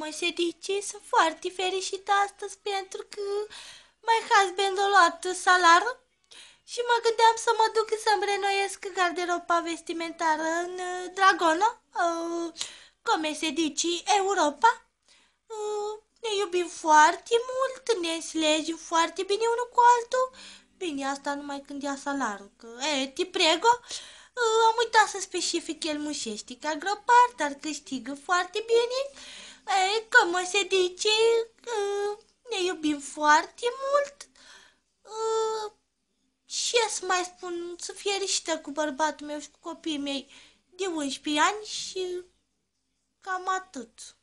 mă ședice, sunt foarte fericită astăzi pentru că mai husband a luat salar și mă gândeam să mă duc să-mi renoiesc garderoba vestimentară în uh, Dragona, uh, cum se dice, Europa. Uh, ne iubim foarte mult, ne înțelegem foarte bine unul cu altul. Bine, asta numai când ia salarul, că e, ti prego. am uitat să specific el mușești ca gropar, dar câștigă foarte bine. Ei, păi, cum se dice, ne iubim foarte mult. Ce uh, să mai spun, să fie rișită cu bărbatul meu și cu copiii mei de 11 ani și cam atât.